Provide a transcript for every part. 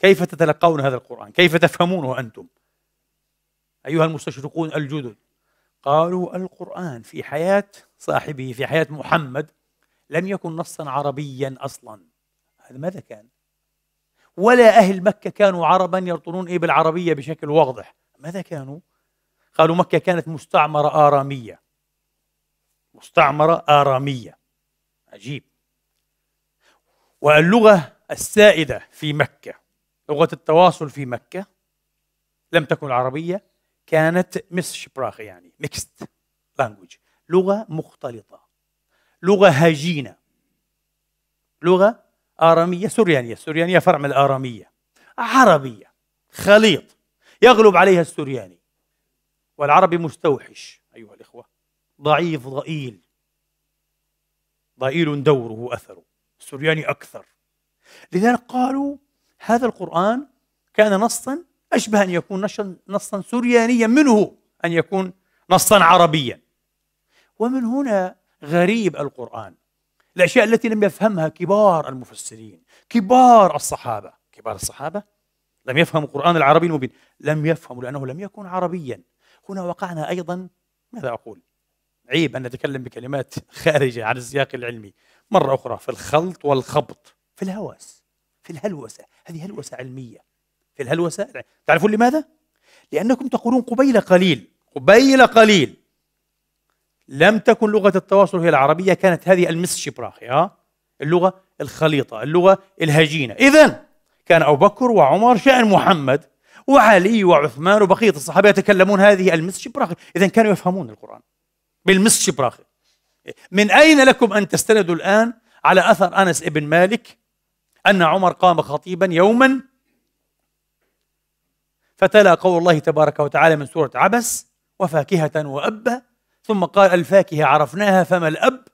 كيف تتلقون هذا القرآن كيف تفهمونه أنتم أيها المستشرقون الجدد قالوا القرآن في حياة صاحبه في حياة محمد لم يكن نصا عربيا أصلا هذا ماذا كان ولا أهل مكة كانوا عربا يرطنون إيه بالعربية بشكل واضح ماذا كانوا قالوا مكة كانت مستعمرة آرامية مستعمرة آرامية عجيب واللغة السائدة في مكة لغة التواصل في مكة لم تكن عربية كانت مس شبراخ يعني ميكست لانجوج لغة مختلطة لغة هجينة لغة آرامية سريانية السريانية فرع من الآرامية عربية خليط يغلب عليها السرياني والعربي مستوحش أيها الإخوة ضعيف ضئيل ضئيل دوره أثره السرياني أكثر لذلك قالوا هذا القرآن كان نصا أشبه أن يكون نصا سريانيا منه أن يكون نصا عربيا ومن هنا غريب القرآن الأشياء التي لم يفهمها كبار المفسرين كبار الصحابة كبار الصحابة لم يفهموا القرآن العربي المبين لم يفهموا لأنه لم يكن عربيا هنا وقعنا أيضا ماذا أقول عيب أن نتكلم بكلمات خارجة عن السياق العلمي مرة أخرى في الخلط والخبط في الهوس في الهلوسة هذه هلوسة علمية في الهلوسة تعرفون لماذا؟ لأنكم تقولون قبيل قليل قبيل قليل لم تكن لغة التواصل هي العربية كانت هذه المس شبراخي ها اللغة الخليطة اللغة الهجينة إذا كان أبو بكر وعمر شأن محمد وعلي وعثمان وبقية الصحابة يتكلمون هذه المس شبراخي إذا كانوا يفهمون القرآن بالمس شبراخي من أين لكم أن تستندوا الآن على أثر أنس ابن مالك أن عمر قام خطيبا يوما فتلا قول الله تبارك وتعالى من سورة عبس وفاكهة وأبا ثم قال الفاكهة عرفناها فما الأب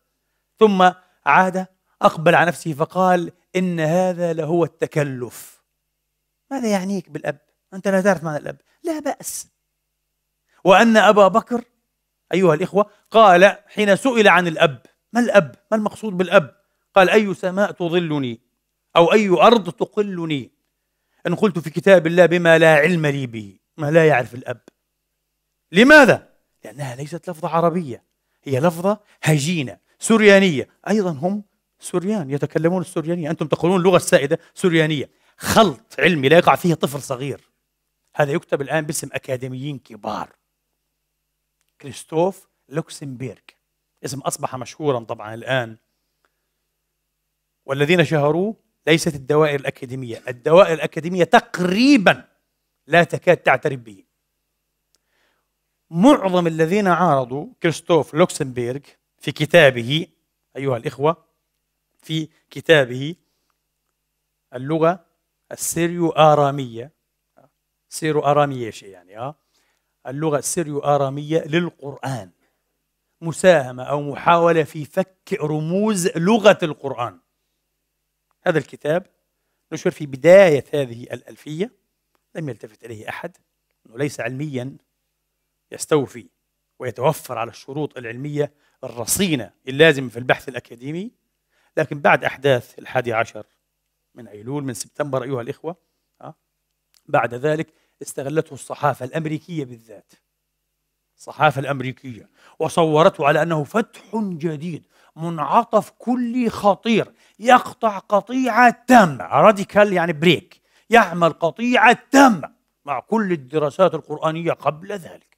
ثم عاد أقبل على نفسه فقال إن هذا لهو التكلف ماذا يعنيك بالأب؟ أنت لا تعرف معنى الأب لا بأس وأن أبا بكر أيها الإخوة قال حين سئل عن الأب ما الأب؟ ما المقصود بالأب؟ قال أي سماء تظلني أو أي أرض تقلني إن قلت في كتاب الله بما لا علم لي به ما لا يعرف الأب لماذا؟ لأنها ليست لفظة عربية هي لفظة هجينة سريانية أيضا هم سريان يتكلمون السريانية أنتم تقولون اللغة السائدة سريانية خلط علمي لا يقع فيه طفل صغير هذا يكتب الآن باسم أكاديميين كبار كريستوف لوكسمبيرغ اسم أصبح مشهورا طبعا الآن والذين شهروه ليست الدوائر الأكاديمية الدوائر الأكاديمية تقريبا لا تكاد تعترف به معظم الذين عارضوا كريستوف لوكسمبيرغ في كتابه أيها الإخوة في كتابه اللغة السيريو آرامية سيرو آرامية شيء يعني آه اللغة السيريو آرامية للقرآن مساهمة أو محاولة في فك رموز لغة القرآن هذا الكتاب نشر في بداية هذه الألفية لم يلتفت إليه أحد أنه ليس علميا يستوفي ويتوفر على الشروط العلمية الرصينة اللازمة في البحث الأكاديمي لكن بعد أحداث الحادي عشر من أيلول من سبتمبر أيها الإخوة آه، بعد ذلك استغلته الصحافة الأمريكية بالذات الصحافة الأمريكية وصورته على أنه فتح جديد منعطف كلي خطير يقطع قطيعة تامة راديكال يعني بريك يعمل قطيعة تامة مع كل الدراسات القرآنية قبل ذلك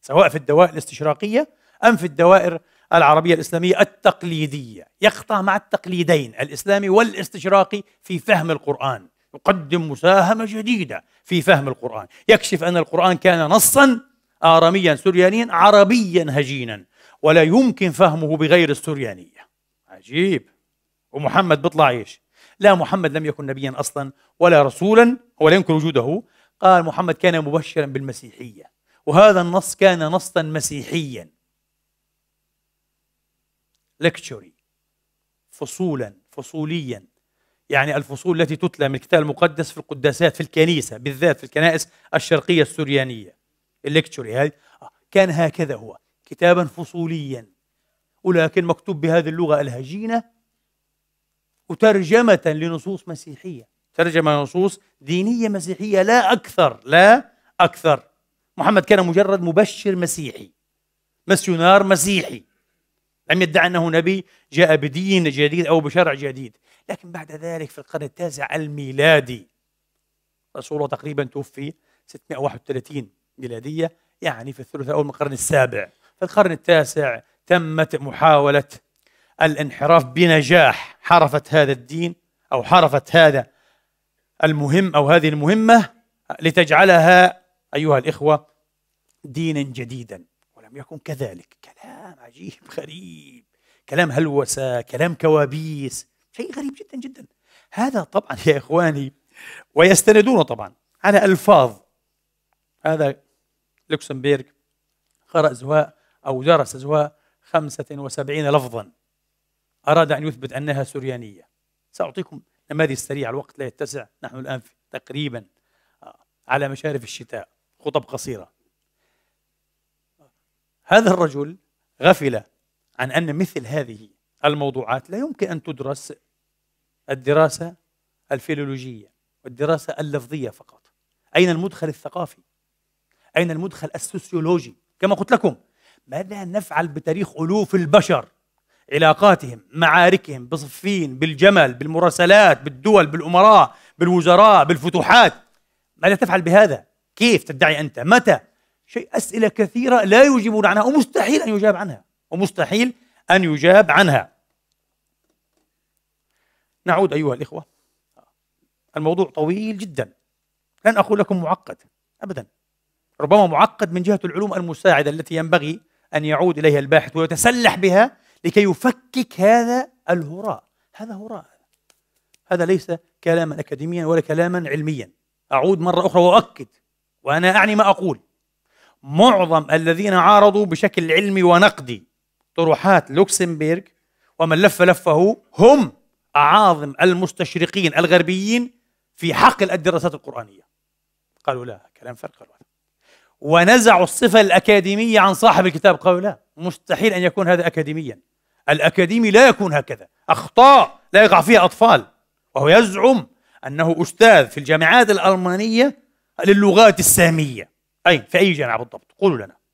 سواء في الدوائر الاستشراقية أم في الدوائر العربية الإسلامية التقليدية يقطع مع التقليدين الإسلامي والاستشراقي في فهم القرآن يقدم مساهمة جديدة في فهم القرآن يكشف أن القرآن كان نصا آراميا سريانيا عربيا هجينا ولا يمكن فهمه بغير السريانية عجيب ومحمد بيطلع ايش؟ لا محمد لم يكن نبيا اصلا ولا رسولا ولا يمكن وجوده قال محمد كان مبشرا بالمسيحية وهذا النص كان نصا مسيحيا لكتشوري فصولا فصوليا يعني الفصول التي تتلى من الكتاب المقدس في القداسات في الكنيسة بالذات في الكنائس الشرقية السريانية الليكتشر هذه آه، كان هكذا هو كتابا فصوليا ولكن مكتوب بهذه اللغة الهجينة وترجمة لنصوص مسيحية ترجمة لنصوص دينية مسيحية لا أكثر لا أكثر محمد كان مجرد مبشر مسيحي مسيونار مسيحي لم يدعي أنه نبي جاء بدين جديد أو بشرع جديد لكن بعد ذلك في القرن التاسع الميلادي رسول الله تقريبا توفي 631 ميلادية يعني في الثلث الأول من القرن السابع في القرن التاسع تمت محاولة الانحراف بنجاح حرفت هذا الدين أو حرفت هذا المهم أو هذه المهمة لتجعلها أيها الإخوة دينا جديدا ولم يكن كذلك كلام عجيب غريب كلام هلوسة كلام كوابيس شيء غريب جدا جدا هذا طبعا يا إخواني ويستندون طبعا على ألفاظ هذا لوكسمبورغ قرأ زهاء أو درس زهاء 75 لفظا أراد أن يثبت أنها سريانية سأعطيكم نماذج سريعة الوقت لا يتسع نحن الآن في تقريبا آه، على مشارف الشتاء خطب قصيرة هذا الرجل غفل عن أن مثل هذه الموضوعات لا يمكن أن تدرس الدراسة الفيلولوجية والدراسة اللفظية فقط أين المدخل الثقافي أين المدخل السوسيولوجي كما قلت لكم ماذا نفعل بتاريخ ألوف البشر علاقاتهم معاركهم بصفين بالجمل بالمراسلات بالدول بالأمراء بالوزراء بالفتوحات ماذا تفعل بهذا كيف تدعي أنت متى شيء أسئلة كثيرة لا يجيبون عنها ومستحيل أن يجاب عنها ومستحيل أن يجاب عنها نعود أيها الإخوة الموضوع طويل جدا لن أقول لكم معقد أبدا ربما معقد من جهة العلوم المساعدة التي ينبغي أن يعود إليها الباحث ويتسلح بها لكي يفكك هذا الهراء هذا هراء هذا ليس كلاما أكاديميا ولا كلاما علميا أعود مرة أخرى وأؤكد وأنا أعني ما أقول معظم الذين عارضوا بشكل علمي ونقدي طروحات لوكسمبيرغ ومن لف لفه هم أعاظم المستشرقين الغربيين في حقل الدراسات القرآنية قالوا لا كلام فرق قالوا ونزعوا الصفة الأكاديمية عن صاحب الكتاب قالوا لا مستحيل أن يكون هذا أكاديميا الأكاديمي لا يكون هكذا أخطاء لا يقع فيها أطفال وهو يزعم أنه أستاذ في الجامعات الألمانية للغات السامية أين في أي جامعة بالضبط قولوا لنا